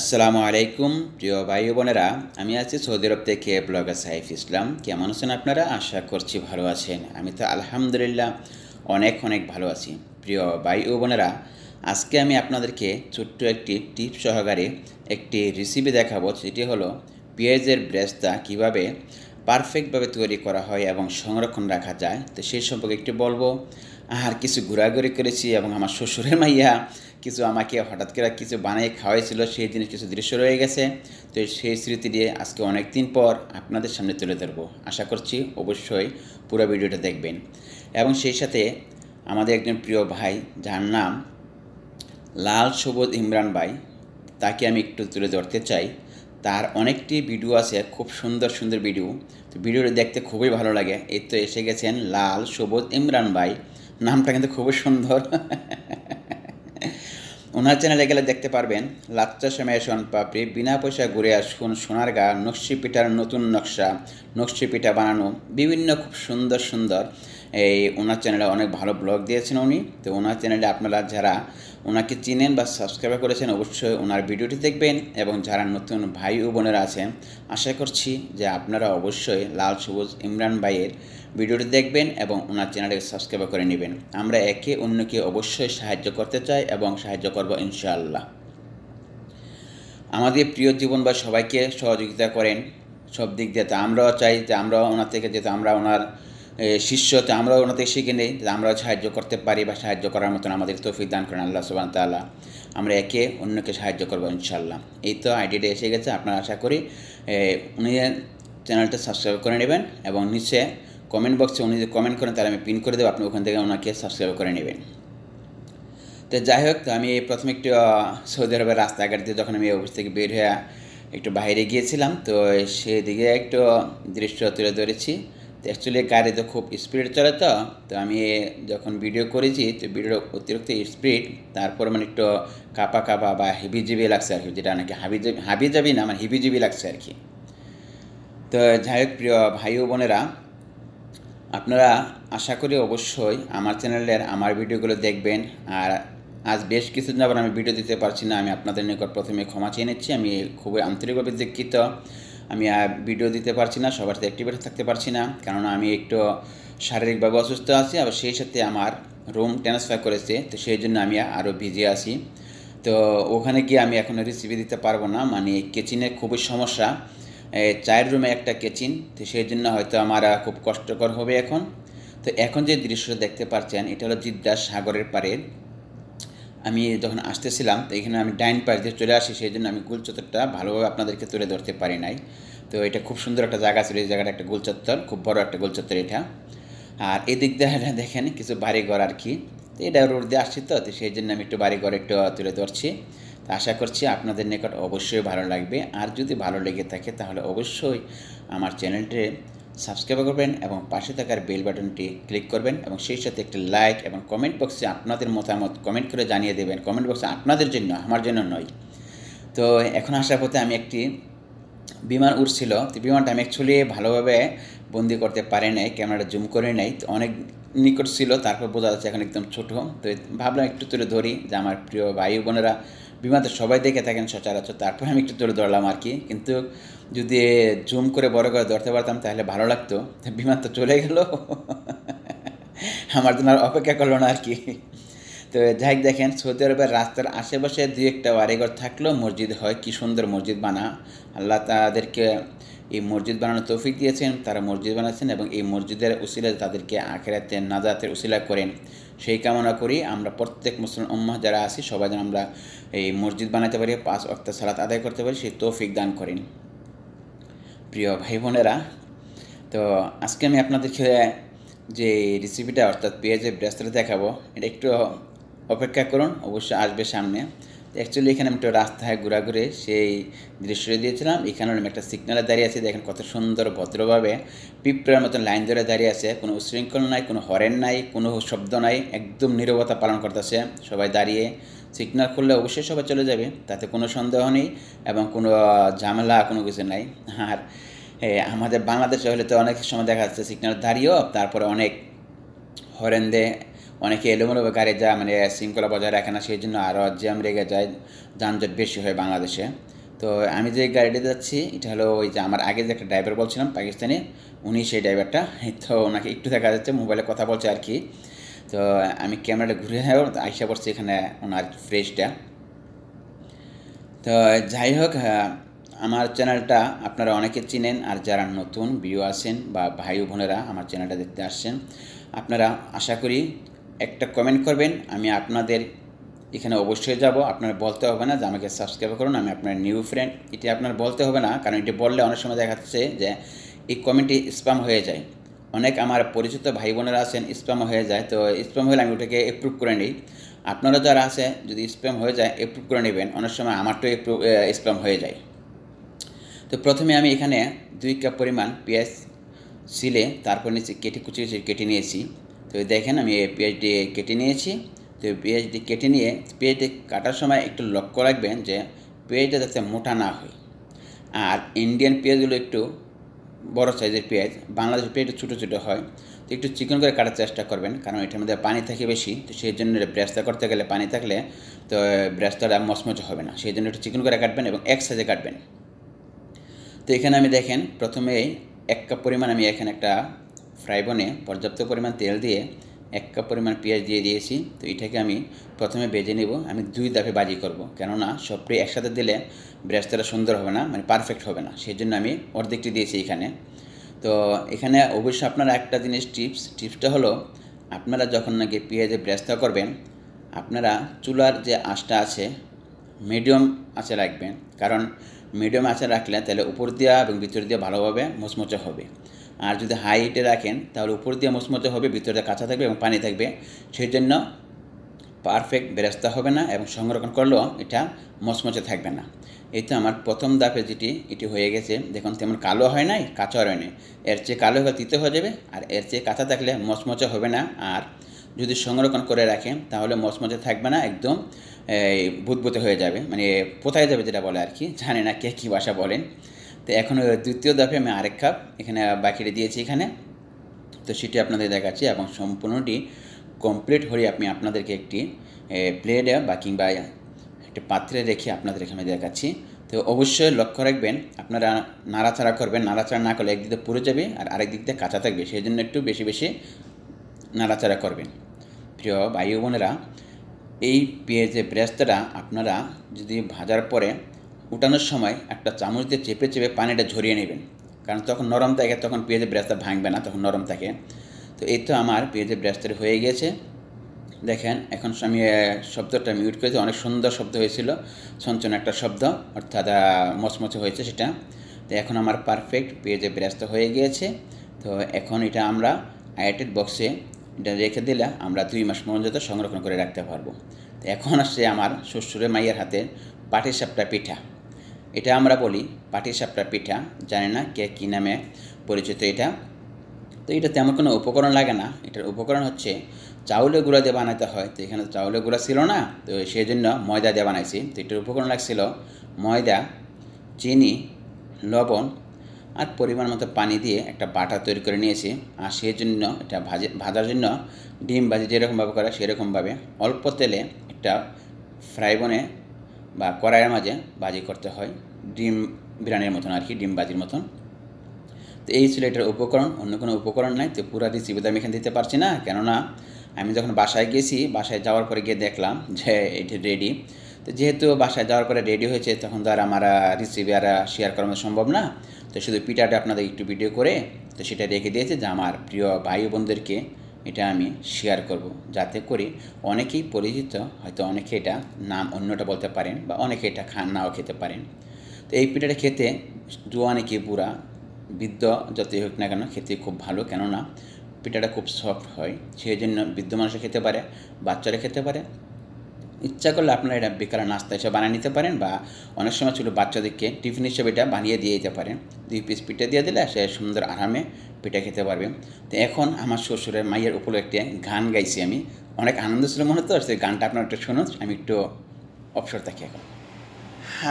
আসসালামু আলাইকুম প্রিয় ভাই বোনেরা আমি আছি সৌদি আরব থেকে ব্লগার সাইফ ইসলাম কেমন আছেন আপনারা আশা করছি ভালো আছেন আমি তো আলহামদুলিল্লাহ অনেক অনেক ভালো আছি প্রিয় ভাই ও বোনেরা আজকে আমি আপনাদেরকে ছোট্ট একটি টিপ সহকারে একটি রেসিপি দেখাবো সেটি হলো পেঁয়াজের ব্রেস্তা কিভাবে পারফেক্টভাবে তৈরি করা হয় এবং সংরক্ষণ রাখা যায় তো সেই সম্পর্কে একটু বলবো আর কিছু ঘোরাঘুরি করেছি এবং আমার শ্বশুরের মাইয়া কিছু আমাকে হঠাৎ করে কিছু বানিয়ে খাওয়াইছিল সেই জিনিস কিছু দৃশ্য রয়ে গেছে তো সেই স্মৃতি দিয়ে আজকে অনেক দিন পর আপনাদের সামনে তুলে ধরবো আশা করছি অবশ্যই পুরো ভিডিওটা দেখবেন এবং সেই সাথে আমাদের একজন প্রিয় ভাই যার নাম লাল সবুজ ইমরান ভাই তাকে আমি একটু তুলে ধরতে চাই তার অনেকটি ভিডিও আছে খুব সুন্দর সুন্দর ভিডিও তো ভিডিওটি দেখতে খুবই ভালো লাগে এই তো এসে গেছেন লাল সবুজ ইমরান ভাই নামটা কিন্তু খুবই সুন্দর ওনার চ্যানেলে গেলে দেখতে পারবেন লাচ্চা শ্যামায় সোন পাপড়ি বিনা পয়সা ঘুরে আসুন সোনার গা নকশি পিঠার নতুন নকশা নকশি পিঠা বানানো বিভিন্ন খুব সুন্দর সুন্দর এই ওনার চ্যানেলে অনেক ভালো ব্লগ দিয়েছেন উনি তো ওনার চ্যানেলে আপনারা যারা ওনাকে চিনেন বা সাবস্ক্রাইব করেছেন অবশ্যই ওনার ভিডিওটি দেখবেন এবং যারা নতুন ভাই ও বোনেরা আছেন আশা করছি যে আপনারা অবশ্যই লাল সবুজ ইমরান ভাইয়ের ভিডিওটি দেখবেন এবং ওনার চ্যানেলে সাবস্ক্রাইব করে নেবেন আমরা একে অন্যকে অবশ্যই সাহায্য করতে চাই এবং সাহায্য করব ইনশাআল্লাহ আমাদের প্রিয় জীবন বা সবাইকে সহযোগিতা করেন সব দিক দিয়ে তা আমরাও চাই যে আমরাও ওনার থেকে যেহেতু আমরা ওনার শিষ্য তো আমরাও ওনার শিখে নেই আমরাও সাহায্য করতে পারি বা সাহায্য করার মতন আমাদের তৌফিক দান করেন আল্লাহ সুবান তাল্লাহ আমরা একে অন্যকে সাহায্য করবো ইনশাল্লাহ এই তো আইডিয়াটা এসে গেছে আপনারা আশা করি উনি চ্যানেলটা সাবস্ক্রাইব করে নেবেন এবং নিচে কমেন্ট বক্সে উনি যদি কমেন্ট করেন তাহলে আমি পিন করে দেবো আপনি ওখান থেকে ওনাকে সাবস্ক্রাইব করে নেবেন তো যাই হোক আমি প্রথমে একটু সৌদি আরবের রাস্তাঘাট দিয়ে যখন আমি অফিস থেকে বের হয়ে একটু বাইরে গিয়েছিলাম তো সেদিকে একটু দৃশ্য তুলে ধরেছি অ্যাকচুয়ালি তো খুব স্পিড চলে তো তো আমি যখন ভিডিও করেছি তো ভিডিওর অতিরিক্ত স্পিড তারপর মানে একটু কাপা কাপা বা জিবি লাগছে আর কি যেটা নাকি হাবি হাবি যাবি না মানে জিবি লাগছে আর কি তো যাই হোক প্রিয় ভাই ও বোনেরা আপনারা আশা করি অবশ্যই আমার চ্যানেলের আমার ভিডিওগুলো দেখবেন আর আজ বেশ কিছুদিন আবার আমি ভিডিও দিতে পারছি না আমি আপনাদের নিকট প্রথমে ক্ষমা চেয়ে নিচ্ছি আমি খুবই আন্তরিকভাবে দীক্ষিত আমি ভিডিও দিতে পারছি না সবার সাথে অ্যাক্টিভেট থাকতে পারছি না কেননা আমি একটু শারীরিকভাবে অসুস্থ আছি আবার সেই সাথে আমার রুম ট্রান্সফার করেছে তো সেই জন্য আমি আরও বিজি আছি তো ওখানে গিয়ে আমি এখনও রেসিপি দিতে পারবো না মানে কিচেনের খুবই সমস্যা চায়ের রুমে একটা কিচেন তো সেই জন্য হয়তো আমার খুব কষ্টকর হবে এখন তো এখন যে দৃশ্যটা দেখতে পাচ্ছেন এটা হলো জিদ্দার সাগরের পাড়ের আমি যখন আসতেছিলাম তো এখানে আমি ডাইন পাশ দিয়ে চলে আসি সেই জন্য আমি চত্বরটা ভালোভাবে আপনাদেরকে তুলে ধরতে পারি নাই তো এটা খুব সুন্দর একটা জায়গা ছিল এই জায়গাটা একটা চত্বর খুব বড় একটা গোলচত্বর এটা আর এদিক দিয়ে দেখেন কিছু বাড়ি ঘর আর কি তো এটা রোড দিয়ে আসছি তো তো সেই জন্য আমি একটু বাড়ি ঘর একটু তুলে ধরছি তো আশা করছি আপনাদের নিকট অবশ্যই ভালো লাগবে আর যদি ভালো লেগে থাকে তাহলে অবশ্যই আমার চ্যানেলটি সাবস্ক্রাইব করবেন এবং পাশে থাকার বেল বাটনটি ক্লিক করবেন এবং সেই সাথে একটি লাইক এবং কমেন্ট বক্সে আপনাদের মতামত কমেন্ট করে জানিয়ে দেবেন কমেন্ট বক্সে আপনাদের জন্য আমার জন্য নয় তো এখন আসার পথে আমি একটি বিমান উঠছিল তো বিমানটা আমি অ্যাকচুয়ালি ভালোভাবে বন্দি করতে পারি নাই ক্যামেরাটা জুম করে নেই তো অনেক নিকট ছিল তারপর বোঝা যাচ্ছে এখন একদম ছোট তো ভাবলাম একটু তুলে ধরি যে আমার প্রিয় ভাই বোনেরা বিমাতে সবাই দেখে থাকেন সচরাচর তারপরে আমি একটু তুলে ধরলাম আর কি কিন্তু যদি জুম করে বড় করে ধরতে পারতাম তাহলে ভালো লাগতো বিমান তো চলে গেল আমার জন্য আর অপেক্ষা করলো না আর কি তো যাই দেখেন সৌদি আরবের রাস্তার আশেপাশে দু একটা বাড়িঘর থাকলো মসজিদ হয় কি সুন্দর মসজিদ বানা আল্লাহ তাদেরকে এই মসজিদ বানানোর তৌফিক দিয়েছেন তারা মসজিদ বানাচ্ছেন এবং এই মসজিদের উসিলা তাদেরকে আখেরাতে নাজাতের উসিলা করেন সেই কামনা করি আমরা প্রত্যেক মুসলিম উম্মাহ যারা আছি সবাই যেন আমরা এই মসজিদ বানাতে পারি পাঁচ অক্ত সালাত আদায় করতে পারি সেই তৌফিক দান করেন প্রিয় ভাই বোনেরা তো আজকে আমি আপনাদেরকে যে রেসিপিটা অর্থাৎ পেঁয়াজের ব্যস্ততা দেখাবো এটা একটু অপেক্ষা করুন অবশ্যই আসবে সামনে অ্যাকচুয়ালি এখানে আমি একটা রাস্তায় ঘোরাঘুরে সেই দৃশ্য দিয়েছিলাম এখানে আমি একটা সিগনালে দাঁড়িয়ে আছি দেখেন কত সুন্দর ভদ্রভাবে পিঁপড়ের মতন লাইন ধরে দাঁড়িয়ে আছে কোনো উশৃঙ্খল নাই কোনো হরেন নাই কোনো শব্দ নাই একদম নিরবতা পালন করতেছে সবাই দাঁড়িয়ে সিগনাল খুললে অবশ্যই সবাই চলে যাবে তাতে কোনো সন্দেহ নেই এবং কোনো ঝামেলা কোনো কিছু নাই আর আমাদের বাংলাদেশে হলে তো অনেক সময় দেখা যাচ্ছে সিগনাল দাঁড়িয়েও তারপরে অনেক হরেন দেয় অনেকে এলোমেলো গাড়ি যায় মানে শৃঙ্খলা বজায় রাখে না সেই জন্য আরও জ্যাম রেগে যায় যানজট বেশি হয় বাংলাদেশে তো আমি যে গাড়িতে যাচ্ছি এটা হলো ওই যে আমার আগে যে একটা ড্রাইভার বলছিলাম পাকিস্তানি উনি সেই ড্রাইভারটা তো ওনাকে একটু দেখা যাচ্ছে মোবাইলে কথা বলছে আর কি তো আমি ক্যামেরাটা ঘুরে আইসা করছি এখানে ওনার ফ্রেশটা তো যাই হোক আমার চ্যানেলটা আপনারা অনেকে চিনেন আর যারা নতুন বিও আছেন বা ভাই বোনেরা আমার চ্যানেলটা দেখতে আসছেন আপনারা আশা করি একটা কমেন্ট করবেন আমি আপনাদের এখানে অবশ্যই যাব আপনার বলতে হবে না যে আমাকে সাবস্ক্রাইব করুন আমি আপনার নিউ ফ্রেন্ড এটি আপনার বলতে হবে না কারণ এটি বললে অনেক সময় দেখাচ্ছে যে এই কমেন্টটি স্প্যাম হয়ে যায় অনেক আমার পরিচিত ভাই বোনেরা আছেন স্প্যাম হয়ে যায় তো স্প্যাম হলে আমি ওটাকে অ্যাপ্রুভ করে নিই আপনারা যারা আছে যদি স্প্যাম হয়ে যায় অ্যাপ্রুভ করে নেবেন অনেক সময় আমারটাও অ্যাপ্রুভ স্প্যাম হয়ে যায় তো প্রথমে আমি এখানে দুই কাপ পরিমাণ পেঁয়াজ ছিলে তারপর নিচে কেটে কুচি কেটে নিয়েছি তো দেখেন আমি পিএইচডি কেটে নিয়েছি তো পিএইচডি কেটে নিয়ে পিএইচডি কাটার সময় একটু লক্ষ্য রাখবেন যে পেঁয়াজটা যাতে মোটা না হয় আর ইন্ডিয়ান পেঁয়াজগুলো একটু বড় সাইজের পেঁয়াজ বাংলাদেশের পেঁয়াজ ছোটো ছোটো হয় তো একটু চিকন করে কাটার চেষ্টা করবেন কারণ এটার মধ্যে পানি থাকে বেশি তো সেই জন্য ব্রেস্তা করতে গেলে পানি থাকলে তো ব্রেস্তাটা মচমচ হবে না সেই জন্য একটু চিকন করে কাটবেন এবং এক সাইজে কাটবেন তো এখানে আমি দেখেন প্রথমেই এক কাপ পরিমাণ আমি এখানে একটা ফ্রাইবনে পর্যাপ্ত পরিমাণ তেল দিয়ে এক কাপ পরিমাণ পেঁয়াজ দিয়ে দিয়েছি তো এটাকে আমি প্রথমে বেজে নেব আমি দুই দাপে বাজি করব কেননা সবটি একসাথে দিলে ব্রেস্তাটা সুন্দর হবে না মানে পারফেক্ট হবে না সেই জন্য আমি অর্ধেকটি দিয়েছি এখানে তো এখানে অবশ্যই আপনারা একটা জিনিস টিপস টিপসটা হলো আপনারা যখন নাকি পেঁয়াজে ব্রেস্তা করবেন আপনারা চুলার যে আঁচটা আছে মিডিয়াম আঁচে রাখবেন কারণ মিডিয়াম আঁচে রাখলে তাহলে উপর দেওয়া এবং ভিতর দেওয়া ভালোভাবে মচমচে হবে আর যদি হাই হিটে রাখেন তাহলে উপর দিয়ে মচমচে হবে ভিতরে কাঁচা থাকবে এবং পানি থাকবে সেই জন্য পারফেক্ট বেরাস্তা হবে না এবং সংরক্ষণ করলেও এটা মচমচে থাকবে না এই তো আমার প্রথম দাপে যেটি এটি হয়ে গেছে দেখুন তেমন কালো হয় নাই কাঁচা হয় নাই এর চেয়ে কালো হয়ে তিতে হয়ে যাবে আর এর চেয়ে কাঁচা থাকলে মচমচে হবে না আর যদি সংরক্ষণ করে রাখেন তাহলে মচমচে থাকবে না একদম বুদবুতে হয়ে যাবে মানে কোথায় যাবে যেটা বলে আর কি জানে না কে কী ভাষা বলেন তো এখন দ্বিতীয় দফে আমি আরেক কাপ এখানে বাকিটা দিয়েছি এখানে তো সেটি আপনাদের দেখাচ্ছি এবং সম্পূর্ণটি কমপ্লিট হয়ে আমি আপনাদেরকে একটি প্লেটে বা কিংবা একটি পাত্রে রেখে আপনাদের এখানে দেখাচ্ছি তো অবশ্যই লক্ষ্য রাখবেন আপনারা নাড়াচাড়া করবেন নাড়াচাড়া না করলে একদিকে পুরো যাবে আর আরেক দিক দিয়ে কাঁচা থাকবে সেই জন্য একটু বেশি বেশি নাড়াচাড়া করবেন প্রিয় ভাই বোনেরা এই পেঁয়াজের ব্রেস্তাটা আপনারা যদি ভাজার পরে উঠানোর সময় একটা চামচ দিয়ে চেপে চেপে পানিটা ঝরিয়ে নেবেন কারণ তখন নরম থাকে তখন পেঁয়াজের ব্রেস্তা ভাঙবে না তখন নরম থাকে তো এই তো আমার পেঁয়াজের ব্রেস্তার হয়ে গেছে দেখেন এখন আমি শব্দটা মিউট করেছি অনেক সুন্দর শব্দ হয়েছিল সঞ্চন একটা শব্দ অর্থাৎ মচমচে হয়েছে সেটা তো এখন আমার পারফেক্ট পেঁয়াজের ব্রেস্তা হয়ে গিয়েছে তো এখন এটা আমরা আইটেড বক্সে এটা রেখে দিলে আমরা দুই মাস পর্যন্ত সংরক্ষণ করে রাখতে পারবো তো এখন আসছে আমার শ্বশুরের মাইয়ের হাতে পাটিসাপটা পিঠা এটা আমরা বলি পাটিসাপটা পিঠা জানি না কে কী নামে পরিচিত এটা তো এটা তেমন কোনো উপকরণ লাগে না এটার উপকরণ হচ্ছে চাউলের গুঁড়া দিয়ে বানাতে হয় তো এখানে চাউলের গুঁড়া ছিল না তো সেই জন্য ময়দা দিয়ে বানাইছি তো এটার উপকরণ লাগছিল ময়দা চিনি লবণ আর পরিমাণ মতো পানি দিয়ে একটা বাটা তৈরি করে নিয়েছি আর সেই জন্য এটা ভাজে ভাজার জন্য ডিম ভাজি যেরকমভাবে করা সেরকমভাবে অল্প তেলে একটা ফ্রাই বনে বা কড়াইয়ের মাঝে বাজি করতে হয় ডিম বিরিয়ানির মতন আর কি ডিম বাজির মতন তো এই ছিল এটার উপকরণ অন্য কোনো উপকরণ নাই তো পুরা তো আমি এখানে দিতে পারছি না কেননা আমি যখন বাসায় গেছি বাসায় যাওয়ার পরে গিয়ে দেখলাম যে এটি রেডি তো যেহেতু বাসায় যাওয়ার পরে রেডি হয়েছে তখন তো আর আমার রেসিপি আর শেয়ার করানো সম্ভব না তো শুধু পিঠাটা আপনাদের একটু ভিডিও করে তো সেটা রেখে দিয়েছে যে আমার প্রিয় ভাই বোনদেরকে এটা আমি শেয়ার করব যাতে করে অনেকেই পরিচিত হয়তো অনেকে এটা নাম অন্যটা বলতে পারেন বা অনেকে এটা খান নাও খেতে পারেন তো এই পিঠাটা খেতে জোয়া কি বুড়া বৃদ্ধ যতই হোক না কেন খেতে খুব ভালো কেননা পিঠাটা খুব সফট হয় সেই জন্য বৃদ্ধ মানুষরা খেতে পারে বাচ্চারা খেতে পারে ইচ্ছা করলে আপনারা এটা বেকার নাস্তা হিসেবে বানিয়ে নিতে পারেন বা অনেক সময় ছিল বাচ্চাদেরকে টিফিন হিসেবে এটা বানিয়ে দিয়ে দিতে পারেন দুই পিস পিঠা দিয়ে দিলে সে সুন্দর আরামে পিঠা খেতে পারবে তো এখন আমার শ্বশুরের মায়ের উপরে একটি গান গাইছি আমি অনেক আনন্দ ছিল মনে হতো সেই গানটা আপনার একটু শুনুন আমি একটু অবসর থাকি এখন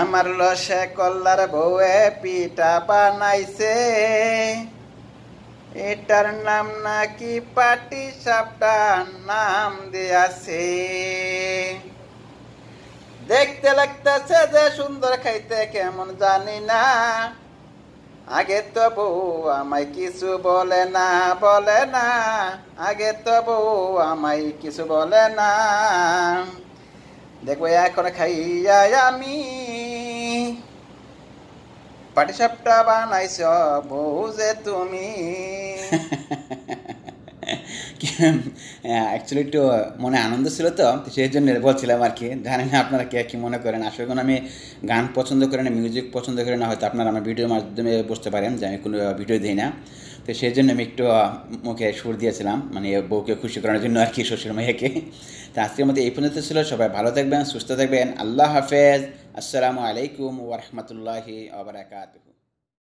আমার লসে কল্লার বউয়ে পিঠা বানাইছে এটার নাম নাকি পাটি সাপটার নাম দিয়াছে দেখতে লাগতেছে যে সুন্দর খাইতে কেমন জানি না আগে তো বউ আমায় কিছু বলে না বলে না আগে তো বউ আমায় কিছু বলে না দেখবো এখন খাইয়া আমি পাটিসাপটা বানাইছ বউ যে তুমি অ্যাকচুয়ালি একটু মনে আনন্দ ছিল তো সেই জন্য বলছিলাম আর কি জানি না আপনারা কে কী মনে করেন আসলে কোনো আমি গান পছন্দ করি না মিউজিক পছন্দ করি না হয়তো আপনারা আমার ভিডিওর মাধ্যমে বুঝতে পারেন যে আমি কোনো ভিডিও দিই না তো সেই জন্য আমি একটু মুখে সুর দিয়েছিলাম মানে বউকে খুশি করানোর জন্য আর কি শ্বশুর মেয়েকে তো আজকের মধ্যে এই পর্যন্ত ছিল সবাই ভালো থাকবেন সুস্থ থাকবেন আল্লাহ হাফেজ আসসালামু আলাইকুম ওরহমতুল্লাহি আবরাকাতু